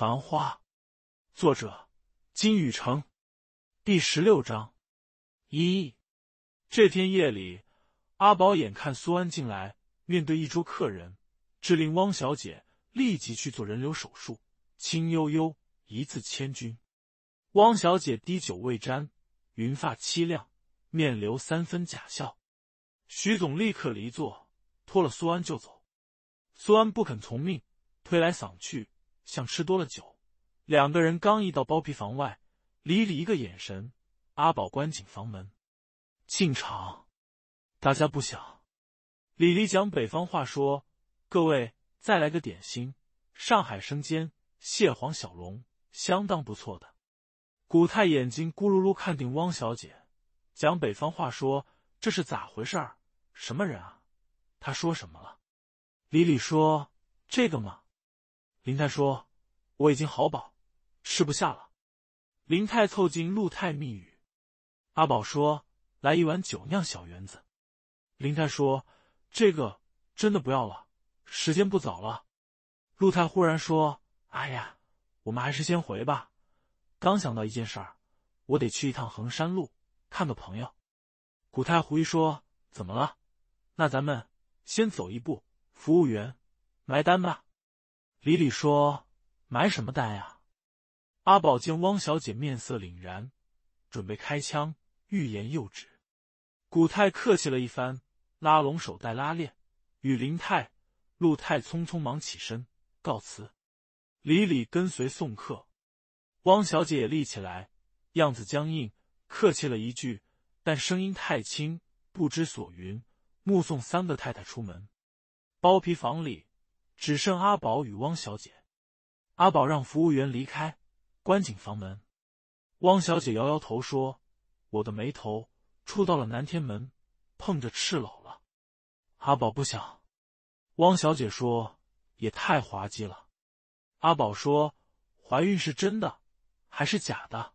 繁花，作者金宇澄，第十六章一。这天夜里，阿宝眼看苏安进来，面对一桌客人，指令汪小姐立即去做人流手术。轻悠悠，一字千钧。汪小姐滴酒未沾，云发凄亮，面留三分假笑。徐总立刻离座，拖了苏安就走。苏安不肯从命，推来搡去。像吃多了酒，两个人刚一到包皮房外，李李一个眼神，阿宝关紧房门，进场。大家不想，李李讲北方话说：“各位再来个点心，上海生煎蟹黄小笼，相当不错的。”古太眼睛咕噜噜看定汪小姐，讲北方话说：“这是咋回事？什么人啊？他说什么了？”李李说：“这个嘛。”林太说：“我已经好饱，吃不下了。”林太凑近陆太，密语：“阿宝说，来一碗酒酿小圆子。”林太说：“这个真的不要了，时间不早了。”陆太忽然说：“哎呀，我们还是先回吧。刚想到一件事儿，我得去一趟衡山路看个朋友。”古太狐疑说：“怎么了？那咱们先走一步，服务员，埋单吧。”李李说：“买什么单呀？”阿宝见汪小姐面色凛然，准备开枪，欲言又止。古太客气了一番，拉拢手带拉链，与林泰、陆太匆匆忙起身告辞。李李跟随送客，汪小姐也立起来，样子僵硬，客气了一句，但声音太轻，不知所云，目送三个太太出门。包皮房里。只剩阿宝与汪小姐。阿宝让服务员离开，关紧房门。汪小姐摇摇头说：“我的眉头触到了南天门，碰着赤佬了。”阿宝不想。汪小姐说：“也太滑稽了。”阿宝说：“怀孕是真的还是假的？”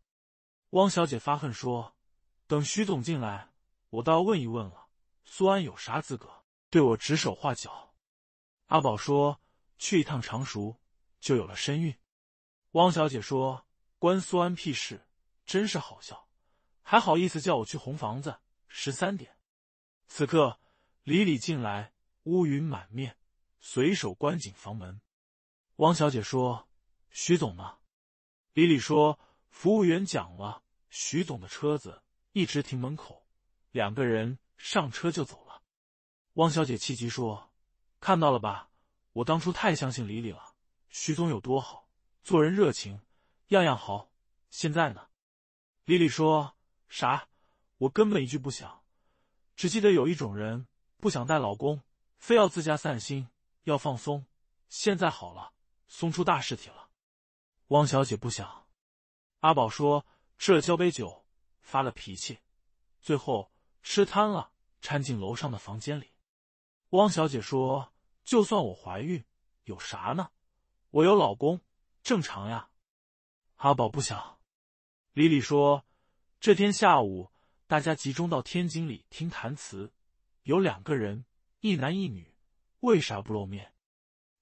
汪小姐发恨说：“等徐总进来，我倒要问一问了。苏安有啥资格对我指手画脚？”阿宝说：“去一趟常熟，就有了身孕。”汪小姐说：“关苏安屁事，真是好笑，还好意思叫我去红房子。”十三点，此刻李李进来，乌云满面，随手关紧房门。汪小姐说：“徐总呢？”李李说：“服务员讲了，徐总的车子一直停门口，两个人上车就走了。”汪小姐气急说。看到了吧？我当初太相信李李了。徐总有多好，做人热情，样样好。现在呢？李李说啥？我根本一句不想，只记得有一种人不想带老公，非要自家散心，要放松。现在好了，松出大事体了。汪小姐不想。阿宝说，吃了交杯酒，发了脾气，最后吃瘫了，搀进楼上的房间里。汪小姐说。就算我怀孕，有啥呢？我有老公，正常呀。阿宝不想。李李说，这天下午大家集中到天井里听弹词，有两个人，一男一女，为啥不露面？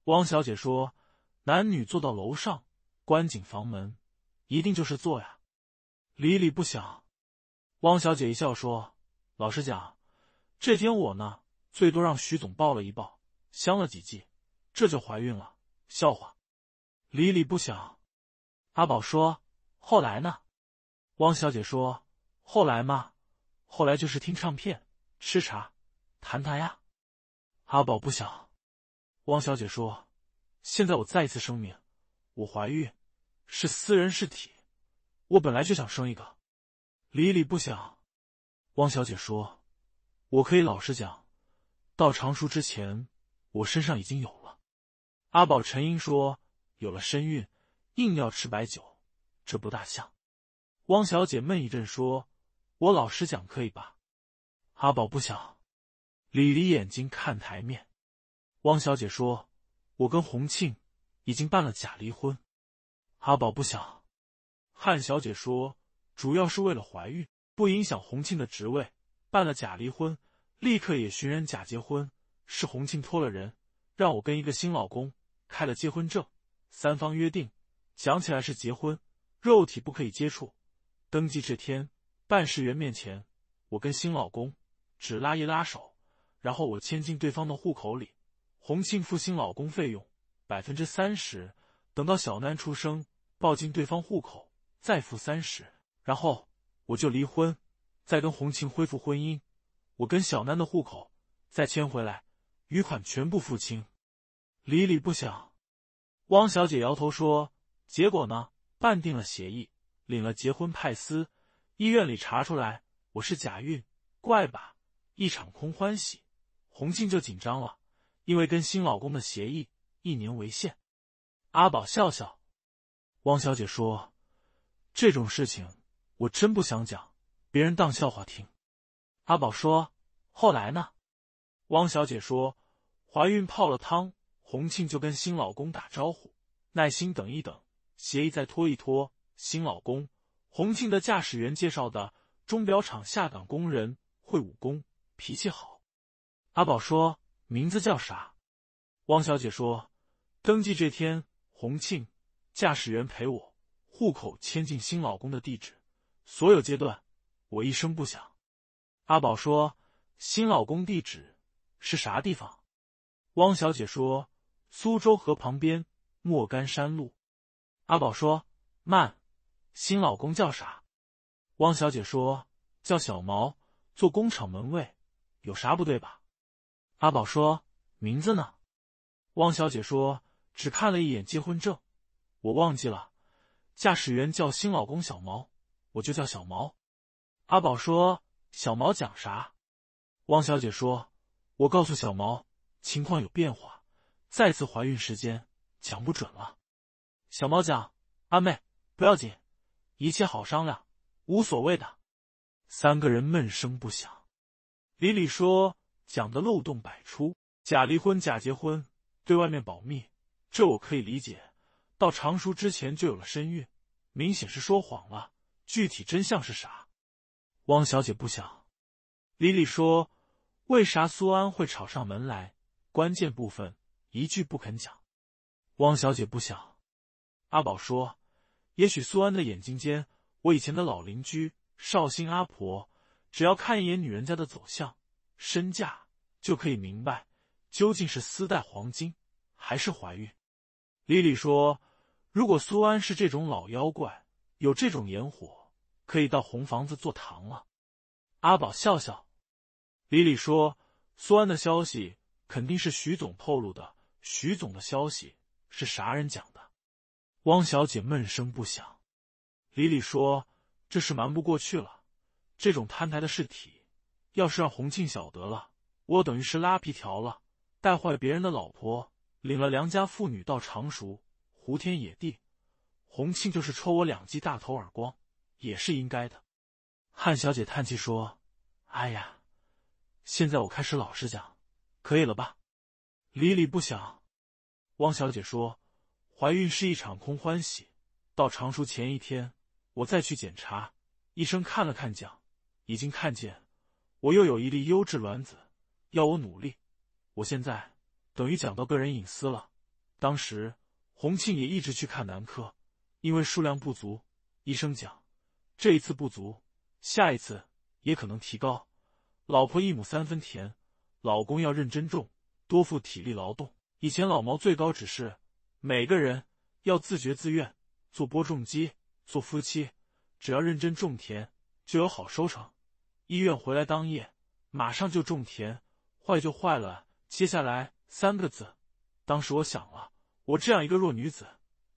汪小姐说，男女坐到楼上，关紧房门，一定就是坐呀。李李不想。汪小姐一笑说，老实讲，这天我呢，最多让徐总抱了一抱。香了几季，这就怀孕了，笑话！李李不想。阿宝说：“后来呢？”汪小姐说：“后来嘛，后来就是听唱片、吃茶、谈谈呀。”阿宝不想。汪小姐说：“现在我再一次声明，我怀孕是私人事体，我本来就想生一个。”李李不想。汪小姐说：“我可以老实讲，到常熟之前。”我身上已经有了，阿宝沉吟说：“有了身孕，硬要吃白酒，这不大像。”汪小姐闷一阵说：“我老实讲可以吧？”阿宝不想。李黎眼睛看台面。汪小姐说：“我跟洪庆已经办了假离婚。”阿宝不想。汉小姐说：“主要是为了怀孕，不影响洪庆的职位，办了假离婚，立刻也寻人假结婚。”是洪庆托了人，让我跟一个新老公开了结婚证，三方约定，讲起来是结婚，肉体不可以接触。登记这天，办事员面前，我跟新老公只拉一拉手，然后我迁进对方的户口里。洪庆付新老公费用百分之三十，等到小楠出生，抱进对方户口，再付三十，然后我就离婚，再跟洪庆恢复婚姻，我跟小楠的户口再迁回来。余款全部付清，李李不想。汪小姐摇头说：“结果呢？办定了协议，领了结婚派司，医院里查出来我是假孕，怪吧？一场空欢喜。”洪庆就紧张了，因为跟新老公的协议一年为限。阿宝笑笑。汪小姐说：“这种事情我真不想讲，别人当笑话听。”阿宝说：“后来呢？”汪小姐说。怀孕泡了汤，洪庆就跟新老公打招呼，耐心等一等，协议再拖一拖。新老公，洪庆的驾驶员介绍的，钟表厂下岗工人，会武功，脾气好。阿宝说：“名字叫啥？”汪小姐说：“登记这天，洪庆驾驶员陪我，户口迁进新老公的地址，所有阶段我一声不响。”阿宝说：“新老公地址是啥地方？”汪小姐说：“苏州河旁边莫干山路。”阿宝说：“慢，新老公叫啥？”汪小姐说：“叫小毛，做工厂门卫，有啥不对吧？”阿宝说：“名字呢？”汪小姐说：“只看了一眼结婚证，我忘记了。驾驶员叫新老公小毛，我就叫小毛。”阿宝说：“小毛讲啥？”汪小姐说：“我告诉小毛。”情况有变化，再次怀孕时间讲不准了。小猫讲，阿妹不要紧，一切好商量，无所谓的。三个人闷声不响。李李说，讲的漏洞百出，假离婚、假结婚，对外面保密，这我可以理解。到常熟之前就有了身孕，明显是说谎了。具体真相是啥？汪小姐不想。李李说，为啥苏安会吵上门来？关键部分一句不肯讲，汪小姐不想。阿宝说：“也许苏安的眼睛尖，我以前的老邻居绍兴阿婆，只要看一眼女人家的走向、身价，就可以明白究竟是私带黄金还是怀孕。”李李说：“如果苏安是这种老妖怪，有这种烟火，可以到红房子做堂了。”阿宝笑笑。李李说：“苏安的消息。”肯定是徐总透露的。徐总的消息是啥人讲的？汪小姐闷声不响。李李说：“这事瞒不过去了，这种摊台的事体，要是让洪庆晓得了，我等于是拉皮条了，带坏别人的老婆，领了良家妇女到常熟，胡天野地，洪庆就是抽我两记大头耳光也是应该的。”汉小姐叹气说：“哎呀，现在我开始老实讲。”可以了吧？李李不想。汪小姐说：“怀孕是一场空欢喜。”到常熟前一天，我再去检查，医生看了看讲，已经看见，我又有一粒优质卵子，要我努力。我现在等于讲到个人隐私了。当时洪庆也一直去看男科，因为数量不足，医生讲，这一次不足，下一次也可能提高。老婆一亩三分田。老公要认真种，多付体力劳动。以前老毛最高指示，每个人要自觉自愿做播种机，做夫妻，只要认真种田就有好收成。医院回来当夜，马上就种田，坏就坏了。接下来三个字，当时我想了，我这样一个弱女子，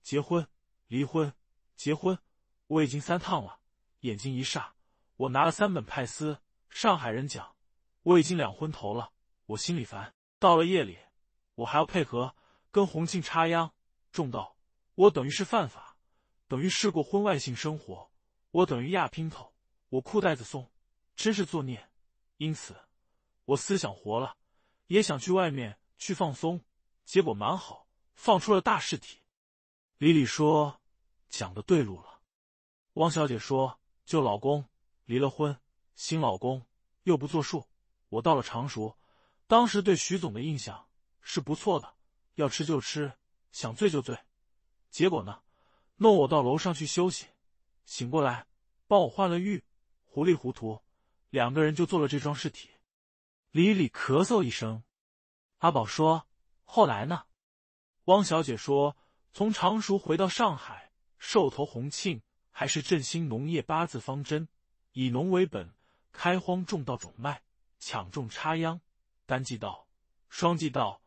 结婚、离婚、结婚，我已经三趟了。眼睛一煞，我拿了三本派斯。上海人讲，我已经两婚头了。我心里烦，到了夜里，我还要配合跟洪庆插秧种稻，我等于是犯法，等于试过婚外性生活，我等于压姘头，我裤带子松，真是作孽。因此，我思想活了，也想去外面去放松，结果蛮好，放出了大尸体。李李说讲的对路了。汪小姐说就老公离了婚，新老公又不作数，我到了常熟。当时对徐总的印象是不错的，要吃就吃，想醉就醉。结果呢，弄我到楼上去休息，醒过来，帮我换了浴，糊里糊涂，两个人就做了这桩事体。李李咳嗽一声，阿宝说：“后来呢？”汪小姐说：“从常熟回到上海，寿头红庆还是振兴农业八字方针，以农为本，开荒种稻种麦，抢种插秧。”单季道，双季道，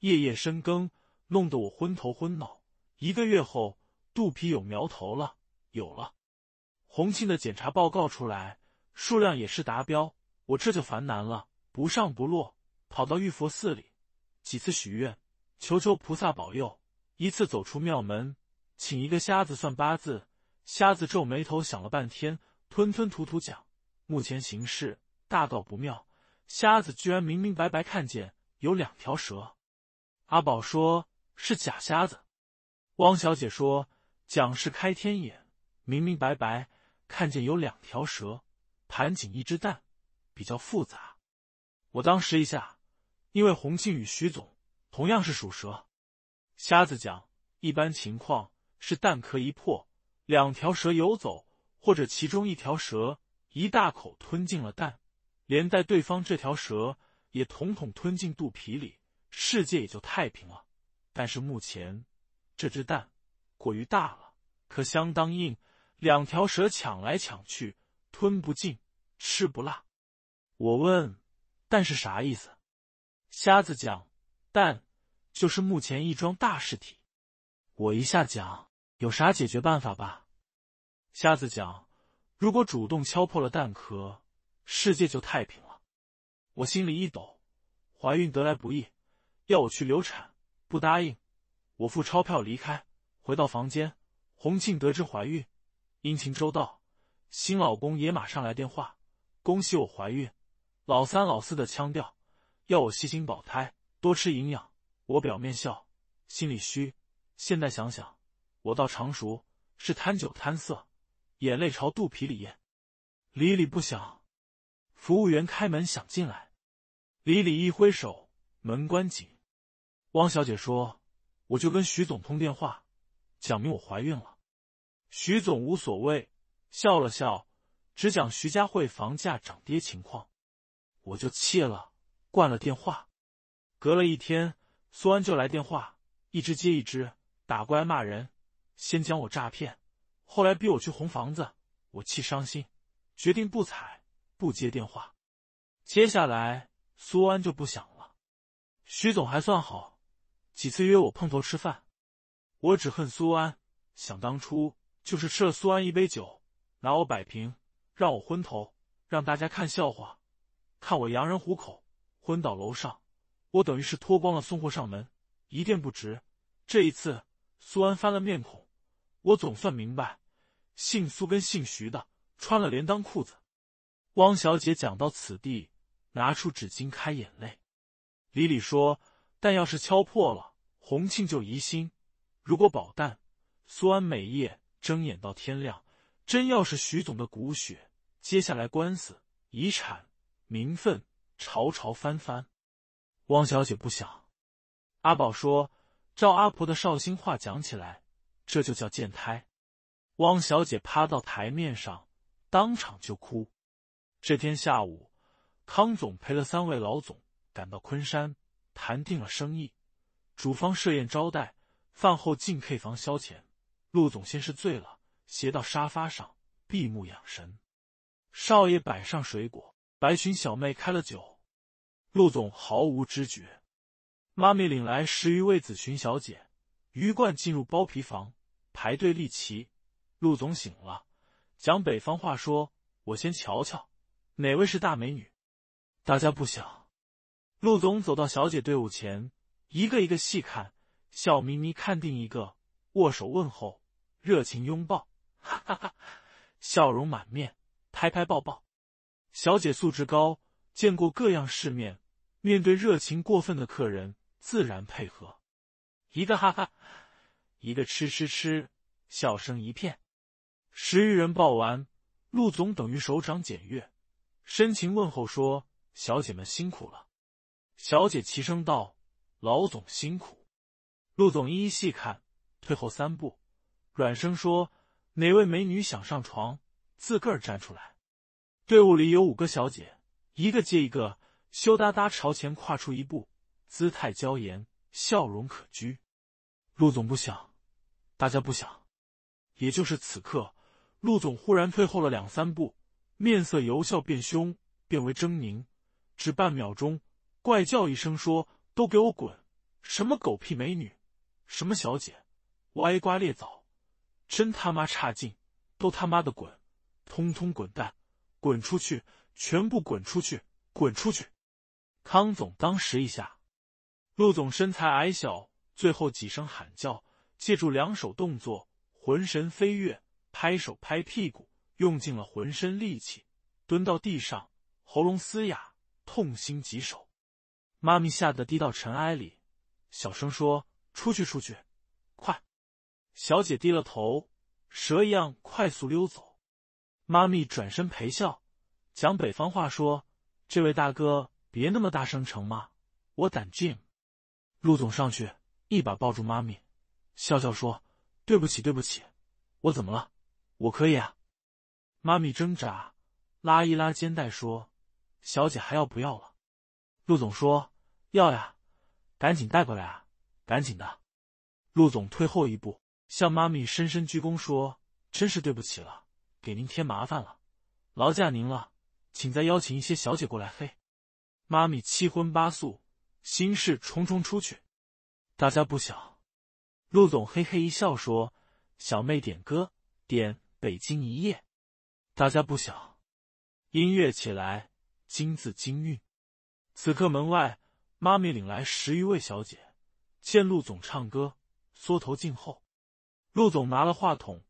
夜夜深耕，弄得我昏头昏脑。一个月后，肚皮有苗头了，有了。洪庆的检查报告出来，数量也是达标。我这就烦难了，不上不落，跑到玉佛寺里几次许愿，求求菩萨保佑。一次走出庙门，请一个瞎子算八字，瞎子皱眉头想了半天，吞吞吐吐讲：目前形势大到不妙。瞎子居然明明白白看见有两条蛇，阿宝说是假瞎子。汪小姐说讲是开天眼，明明白白看见有两条蛇，盘锦一只蛋，比较复杂。我当时一下，因为洪庆与徐总同样是属蛇。瞎子讲一般情况是蛋壳一破，两条蛇游走，或者其中一条蛇一大口吞进了蛋。连带对方这条蛇也统统吞进肚皮里，世界也就太平了。但是目前这只蛋过于大了，可相当硬，两条蛇抢来抢去，吞不进，吃不辣。我问：“蛋是啥意思？”瞎子讲：“蛋就是目前一桩大事体。”我一下讲：“有啥解决办法吧？”瞎子讲：“如果主动敲破了蛋壳。”世界就太平了，我心里一抖，怀孕得来不易，要我去流产，不答应，我付钞票离开。回到房间，洪庆得知怀孕，殷勤周到，新老公也马上来电话，恭喜我怀孕，老三老四的腔调，要我细心保胎，多吃营养。我表面笑，心里虚。现在想想，我倒常熟是贪酒贪色，眼泪朝肚皮里咽，理理不想。服务员开门想进来，李李一挥手，门关紧。汪小姐说：“我就跟徐总通电话，讲明我怀孕了。”徐总无所谓，笑了笑，只讲徐家汇房价涨跌情况。我就气了，挂了电话。隔了一天，苏安就来电话，一只接一只，打过来骂人，先讲我诈骗，后来逼我去红房子。我气伤心，决定不睬。不接电话，接下来苏安就不想了。徐总还算好，几次约我碰头吃饭，我只恨苏安，想当初就是吃了苏安一杯酒，拿我摆平，让我昏头，让大家看笑话，看我洋人虎口昏倒楼上，我等于是脱光了送货上门，一店不值。这一次苏安翻了面孔，我总算明白，姓苏跟姓徐的穿了连裆裤子。汪小姐讲到此地，拿出纸巾开眼泪。李李说：“但要是敲破了，洪庆就疑心。如果保蛋，苏安每夜睁眼到天亮。真要是徐总的骨血，接下来官司、遗产、名分，潮潮翻翻。”汪小姐不想。阿宝说：“照阿婆的绍兴话讲起来，这就叫贱胎。”汪小姐趴到台面上，当场就哭。这天下午，康总陪了三位老总赶到昆山，谈定了生意。主方设宴招待，饭后进 K 房消遣。陆总先是醉了，斜到沙发上闭目养神。少爷摆上水果，白裙小妹开了酒。陆总毫无知觉。妈咪领来十余位紫裙小姐，鱼贯进入包皮房排队立齐。陆总醒了，讲北方话说：“我先瞧瞧。”哪位是大美女？大家不想。陆总走到小姐队伍前，一个一个细看，笑眯眯看定一个，握手问候，热情拥抱，哈哈哈，笑容满面，拍拍抱抱。小姐素质高，见过各样世面，面对热情过分的客人，自然配合。一个哈哈，一个吃吃吃，笑声一片。十余人抱完，陆总等于首长检阅。深情问候说：“小姐们辛苦了。”小姐齐声道：“老总辛苦。”陆总一一细看，退后三步，软声说：“哪位美女想上床，自个儿站出来。”队伍里有五个小姐，一个接一个羞答答朝前跨出一步，姿态娇颜，笑容可掬。陆总不想，大家不想，也就是此刻，陆总忽然退后了两三步。面色由笑变凶，变为狰狞，只半秒钟，怪叫一声说：“都给我滚！什么狗屁美女，什么小姐，歪瓜裂枣，真他妈差劲！都他妈的滚，通通滚蛋，滚出去，全部滚出去，滚出去！”康总当时一下，陆总身材矮小，最后几声喊叫，借助两手动作，浑身飞跃，拍手拍屁股。用尽了浑身力气，蹲到地上，喉咙嘶哑，痛心疾首。妈咪吓得低到尘埃里，小声说：“出去，出去，快！”小姐低了头，蛇一样快速溜走。妈咪转身陪笑，讲北方话说：“这位大哥，别那么大声成吗？我胆 Jim。”陆总上去，一把抱住妈咪，笑笑说：“对不起，对不起，我怎么了？我可以啊。”妈咪挣扎，拉一拉肩带，说：“小姐还要不要了？”陆总说：“要呀，赶紧带过来啊，赶紧的。”陆总退后一步，向妈咪深深鞠躬，说：“真是对不起了，给您添麻烦了，劳驾您了，请再邀请一些小姐过来。”嘿，妈咪七荤八素，心事重重出去。大家不小。陆总嘿嘿一笑，说：“小妹点歌，点《北京一夜》。”大家不想，音乐起来，金字金韵。此刻门外，妈咪领来十余位小姐，见陆总唱歌，缩头静候。陆总拿了话筒，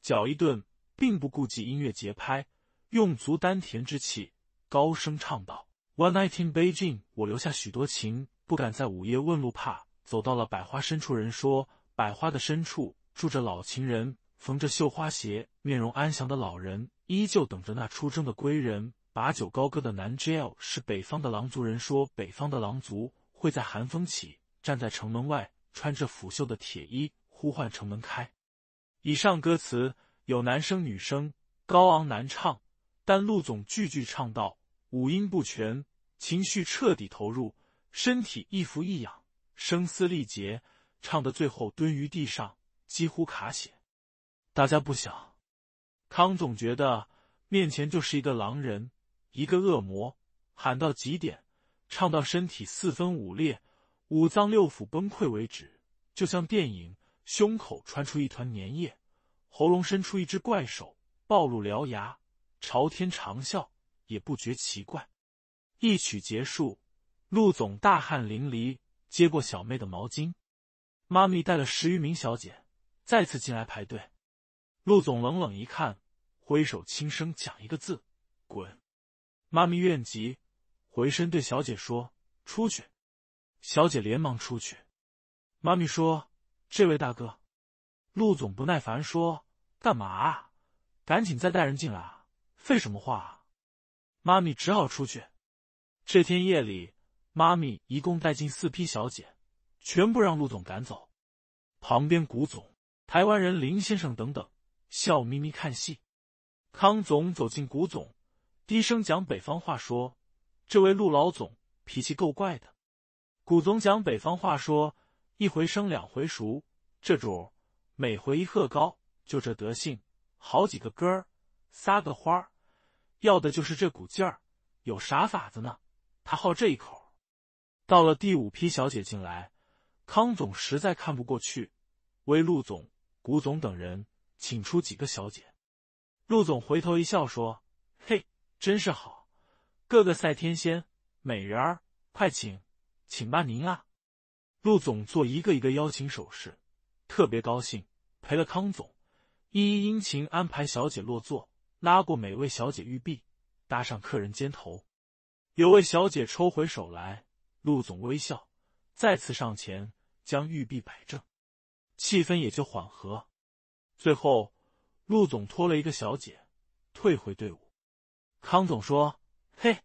脚一顿，并不顾及音乐节拍，用足丹田之气，高声唱道：“One Night in Beijing，我留下许多情，不敢在午夜问路，怕走到了百花深处。人说百花的深处住着老情人，缝着绣花鞋，面容安详的老人。”依旧等着那出征的归人，把酒高歌的男 JL 是北方的狼族人，说北方的狼族会在寒风起，站在城门外，穿着腐朽的铁衣，呼唤城门开。以上歌词有男声、女声，高昂难唱，但陆总句句唱到，五音不全，情绪彻底投入，身体一伏一仰，声嘶力竭，唱的最后蹲于地上，几乎卡血。大家不想。康总觉得面前就是一个狼人，一个恶魔，喊到极点，唱到身体四分五裂，五脏六腑崩溃为止，就像电影。胸口穿出一团粘液，喉咙伸出一只怪手，暴露獠牙，朝天长啸，也不觉奇怪。一曲结束，陆总大汗淋漓，接过小妹的毛巾。妈咪带了十余名小姐，再次进来排队。陆总冷冷一看，挥手轻声讲一个字：“滚！”妈咪怨极，回身对小姐说：“出去。”小姐连忙出去。妈咪说：“这位大哥。”陆总不耐烦说：“干嘛赶紧再带人进来啊！废什么话啊！”妈咪只好出去。这天夜里，妈咪一共带进四批小姐，全部让陆总赶走。旁边古总、台湾人林先生等等。笑眯眯看戏，康总走进古总，低声讲北方话说：“这位陆老总脾气够怪的。”古总讲北方话说：“一回生，两回熟，这主每回一鹤高，就这德性，好几个根儿，撒个花儿，要的就是这股劲儿。有啥法子呢？他好这一口。”到了第五批小姐进来，康总实在看不过去，为陆总、古总等人。请出几个小姐，陆总回头一笑说：“嘿，真是好，个个赛天仙，美人儿，快请，请吧，您啊。”陆总做一个一个邀请手势，特别高兴，陪了康总，一一殷勤安排小姐落座，拉过每位小姐玉臂，搭上客人肩头。有位小姐抽回手来，陆总微笑，再次上前将玉臂摆正，气氛也就缓和。最后，陆总拖了一个小姐退回队伍。康总说：“嘿，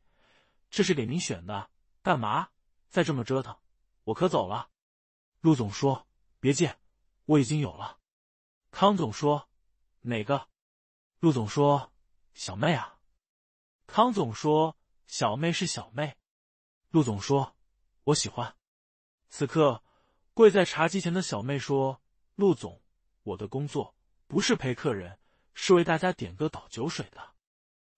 这是给您选的，干嘛再这么折腾？我可走了。”陆总说：“别介，我已经有了。”康总说：“哪个？”陆总说：“小妹啊。”康总说：“小妹是小妹。”陆总说：“我喜欢。”此刻，跪在茶几前的小妹说：“陆总，我的工作。”不是陪客人，是为大家点歌倒酒水的。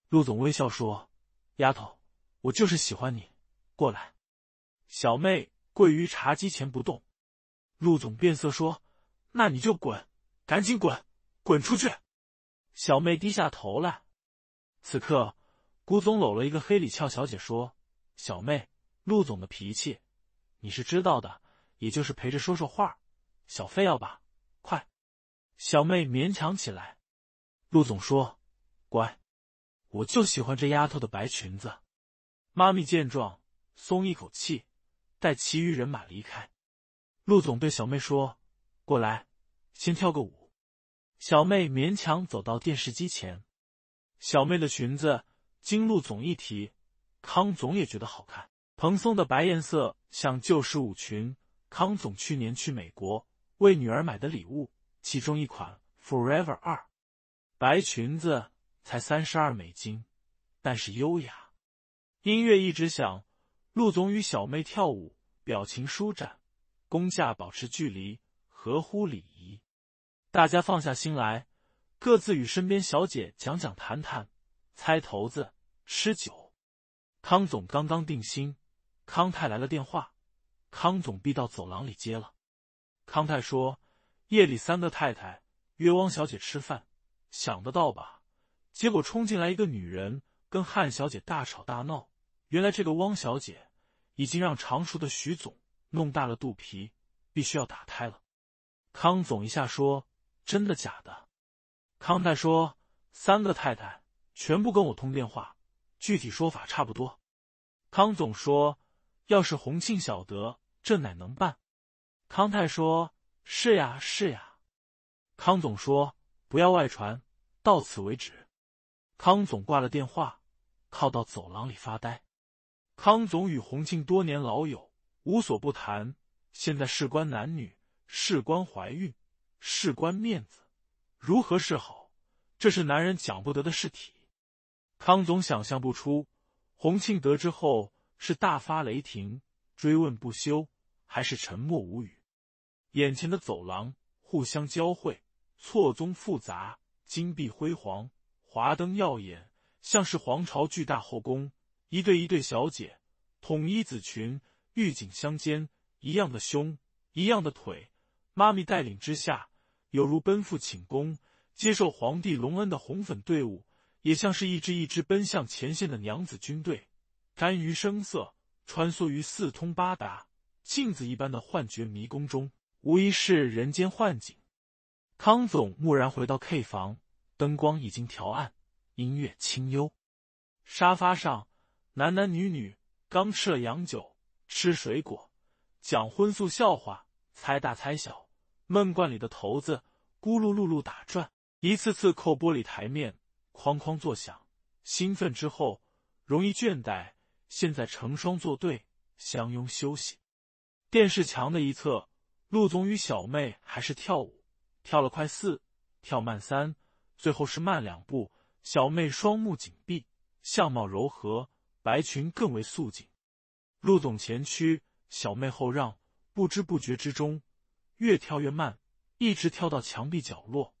陆总微笑说：“丫头，我就是喜欢你，过来。”小妹跪于茶几前不动。陆总变色说：“那你就滚，赶紧滚，滚出去！”小妹低下头来。此刻，古总搂了一个黑里俏小姐说：“小妹，陆总的脾气你是知道的，也就是陪着说说话。小费要吧？快！”小妹勉强起来，陆总说：“乖，我就喜欢这丫头的白裙子。”妈咪见状松一口气，带其余人马离开。陆总对小妹说：“过来，先跳个舞。”小妹勉强走到电视机前。小妹的裙子经陆总一提，康总也觉得好看，蓬松的白颜色像旧式舞裙。康总去年去美国为女儿买的礼物。其中一款 Forever 二，白裙子才三十二美金，但是优雅。音乐一直响，陆总与小妹跳舞，表情舒展，工价保持距离，合乎礼仪。大家放下心来，各自与身边小姐讲讲谈谈，猜头子，吃酒。康总刚刚定心，康泰来了电话，康总必到走廊里接了。康泰说。夜里三个太太约汪小姐吃饭，想得到吧？结果冲进来一个女人，跟汉小姐大吵大闹。原来这个汪小姐已经让常熟的徐总弄大了肚皮，必须要打胎了。康总一下说：“真的假的？”康太说：“三个太太全部跟我通电话，具体说法差不多。”康总说：“要是洪庆晓得，这哪能办？”康太说。是呀，是呀，康总说不要外传，到此为止。康总挂了电话，靠到走廊里发呆。康总与洪庆多年老友，无所不谈。现在事关男女，事关怀孕，事关面子，如何是好？这是男人讲不得的事体。康总想象不出，洪庆得知后是大发雷霆，追问不休，还是沉默无语。眼前的走廊互相交汇，错综复杂，金碧辉煌，华灯耀眼，像是皇朝巨大后宫。一对一对小姐，统一紫裙，玉颈相间，一样的胸，一样的腿。妈咪带领之下，犹如奔赴寝宫，接受皇帝隆恩的红粉队伍，也像是一支一支奔向前线的娘子军队，甘于声色，穿梭于四通八达、镜子一般的幻觉迷宫中。无疑是人间幻境。康总蓦然回到 K 房，灯光已经调暗，音乐清幽。沙发上，男男女女刚吃了洋酒，吃水果，讲荤素笑话，猜大猜小，闷罐里的头子咕噜噜噜打转，一次次扣玻璃台面，哐哐作响。兴奋之后容易倦怠，现在成双作对，相拥休息。电视墙的一侧。陆总与小妹还是跳舞，跳了快四，跳慢三，最后是慢两步。小妹双目紧闭，相貌柔和，白裙更为素净。陆总前屈，小妹后让，不知不觉之中，越跳越慢，一直跳到墙壁角落。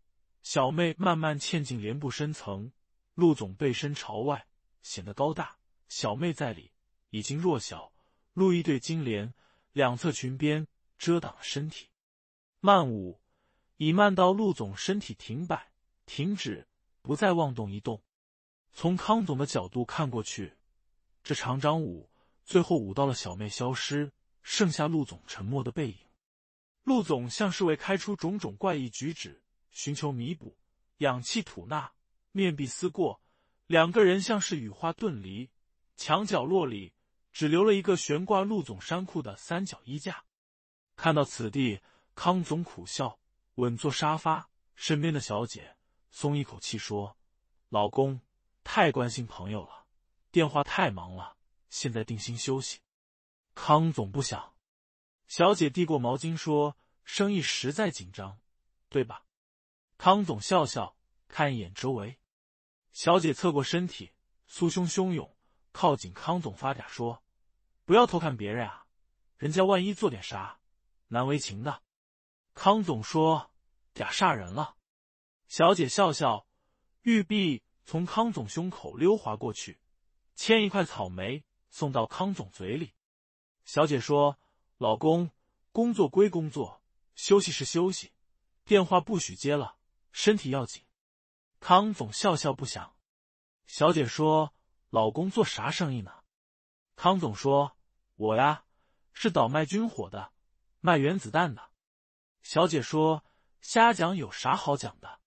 小妹慢慢嵌进帘布深层，陆总背身朝外，显得高大。小妹在里已经弱小，陆一对金莲，两侧裙边。遮挡了身体，慢舞已慢到陆总身体停摆、停止，不再妄动一动。从康总的角度看过去，这长张舞最后舞到了小妹消失，剩下陆总沉默的背影。陆总像是为开出种种怪异举止寻求弥补，氧气吐纳，面壁思过。两个人像是羽化遁离，墙角落里只留了一个悬挂陆总衫裤的三角衣架。看到此地，康总苦笑，稳坐沙发。身边的小姐松一口气说：“老公太关心朋友了，电话太忙了，现在定心休息。”康总不想，小姐递过毛巾说：“生意实在紧张，对吧？”康总笑笑，看一眼周围，小姐侧过身体，酥胸汹涌，靠近康总发嗲说：“不要偷看别人啊，人家万一做点啥。”难为情的，康总说：“嗲煞人了？”小姐笑笑，玉璧从康总胸口溜滑过去，牵一块草莓送到康总嘴里。小姐说：“老公，工作归工作，休息是休息，电话不许接了，身体要紧。”康总笑笑不响。小姐说：“老公做啥生意呢？”康总说：“我呀，是倒卖军火的。”卖原子弹的小姐说：“瞎讲有啥好讲的？”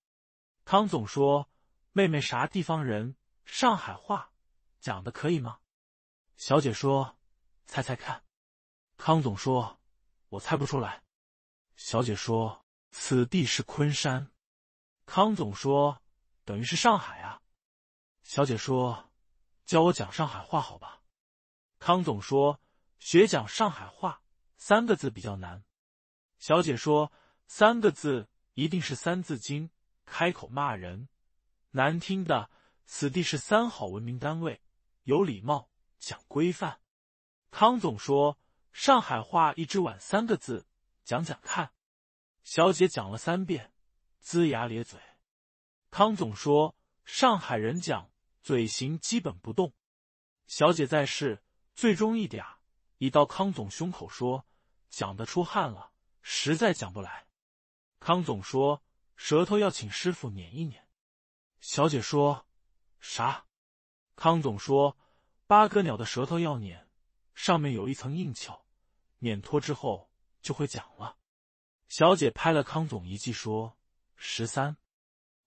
康总说：“妹妹啥地方人？上海话讲的可以吗？”小姐说：“猜猜看。”康总说：“我猜不出来。”小姐说：“此地是昆山。”康总说：“等于是上海啊。”小姐说：“教我讲上海话好吧？”康总说：“学讲上海话。”三个字比较难，小姐说：“三个字一定是《三字经》。”开口骂人，难听的。此地是三好文明单位，有礼貌，讲规范。康总说：“上海话一只碗三个字，讲讲看。”小姐讲了三遍，龇牙咧嘴。康总说：“上海人讲嘴型基本不动。”小姐在世，最终一点已到康总胸口说。讲的出汗了，实在讲不来。康总说：“舌头要请师傅捻一捻。”小姐说：“啥？”康总说：“八哥鸟的舌头要捻，上面有一层硬壳，捻脱之后就会讲了。”小姐拍了康总一记，说：“十三。”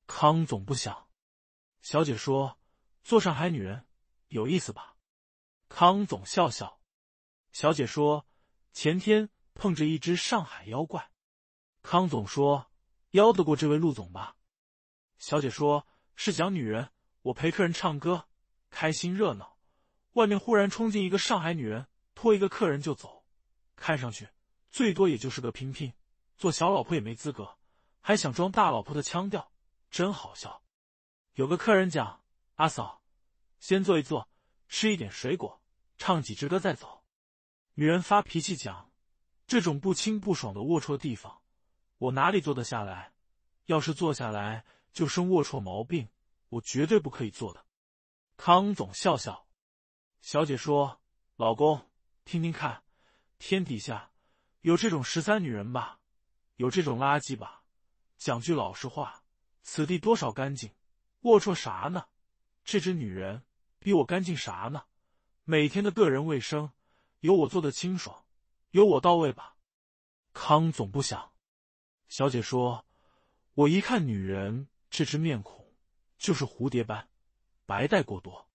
康总不想。小姐说：“坐上海女人有意思吧？”康总笑笑。小姐说。前天碰着一只上海妖怪，康总说：“妖得过这位陆总吧？”小姐说：“是讲女人。”我陪客人唱歌，开心热闹。外面忽然冲进一个上海女人，拖一个客人就走。看上去最多也就是个拼拼，做小老婆也没资格，还想装大老婆的腔调，真好笑。有个客人讲：“阿嫂，先坐一坐，吃一点水果，唱几支歌再走。”女人发脾气讲：“这种不清不爽的龌龊地方，我哪里坐得下来？要是坐下来就生龌龊毛病，我绝对不可以坐的。”康总笑笑，小姐说：“老公，听听看，天底下有这种十三女人吧？有这种垃圾吧？讲句老实话，此地多少干净，龌龊啥呢？这只女人比我干净啥呢？每天的个人卫生。”有我做的清爽，有我到位吧，康总不想。小姐说：“我一看女人这只面孔，就是蝴蝶斑，白带过多。”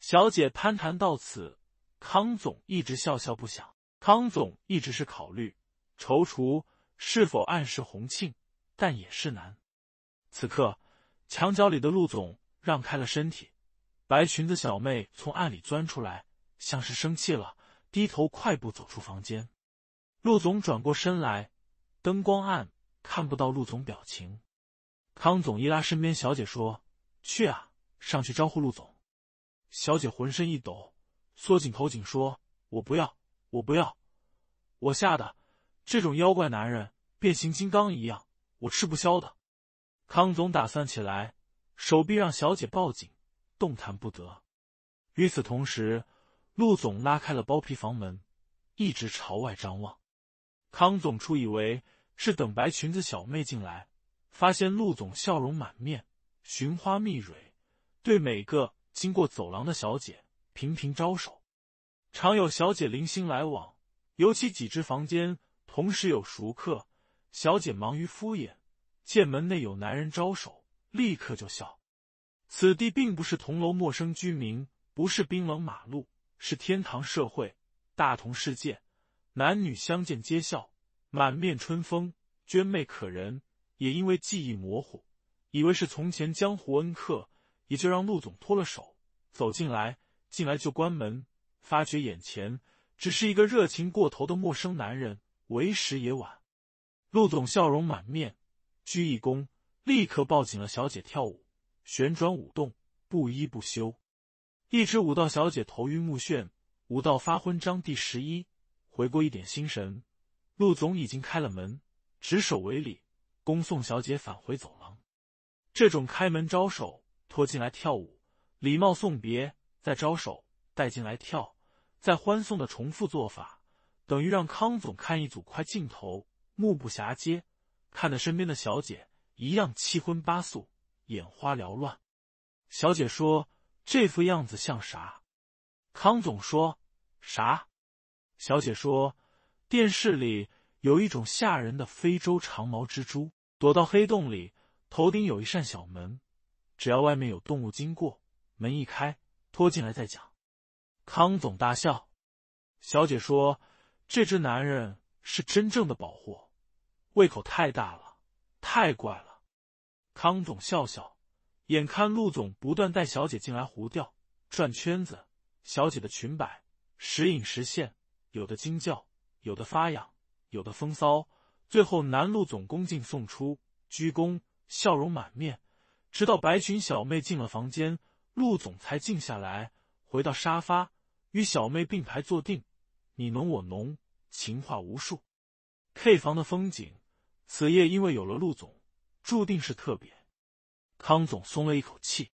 小姐攀谈到此，康总一直笑笑不响。康总一直是考虑、踌躇，是否暗示洪庆，但也是难。此刻，墙角里的陆总让开了身体，白裙子小妹从暗里钻出来，像是生气了。低头快步走出房间，陆总转过身来，灯光暗，看不到陆总表情。康总一拉身边小姐说：“去啊，上去招呼陆总。”小姐浑身一抖，缩紧头颈说：“我不要，我不要，我吓的，这种妖怪男人，变形金刚一样，我吃不消的。”康总打算起来，手臂让小姐抱紧，动弹不得。与此同时。陆总拉开了包皮房门，一直朝外张望。康总初以为是等白裙子小妹进来，发现陆总笑容满面，寻花觅蕊，对每个经过走廊的小姐频频招手。常有小姐零星来往，尤其几只房间同时有熟客，小姐忙于敷衍。见门内有男人招手，立刻就笑。此地并不是同楼陌生居民，不是冰冷马路。是天堂社会，大同世界，男女相见皆笑，满面春风，娟媚可人。也因为记忆模糊，以为是从前江湖恩客，也就让陆总脱了手，走进来，进来就关门，发觉眼前只是一个热情过头的陌生男人。为时也晚，陆总笑容满面，鞠一躬，立刻抱紧了小姐跳舞，旋转舞动，不依不休。一直舞到小姐头晕目眩，舞到发昏。章第十，一回过一点心神，陆总已经开了门，执手为礼，恭送小姐返回走廊。这种开门招手，拖进来跳舞，礼貌送别，再招手带进来跳，再欢送的重复做法，等于让康总看一组快镜头，目不暇接，看得身边的小姐一样七荤八素，眼花缭乱。小姐说。这副样子像啥？康总说啥？小姐说，电视里有一种吓人的非洲长毛蜘蛛，躲到黑洞里，头顶有一扇小门，只要外面有动物经过，门一开，拖进来再讲。康总大笑。小姐说，这只男人是真正的保护，胃口太大了，太怪了。康总笑笑。眼看陆总不断带小姐进来，胡调转圈子，小姐的裙摆时隐时现，有的惊叫，有的发痒，有的风骚。最后男陆总恭敬送出，鞠躬，笑容满面。直到白裙小妹进了房间，陆总才静下来，回到沙发，与小妹并排坐定，你侬我侬，情话无数。K 房的风景，此夜因为有了陆总，注定是特别。康总松了一口气。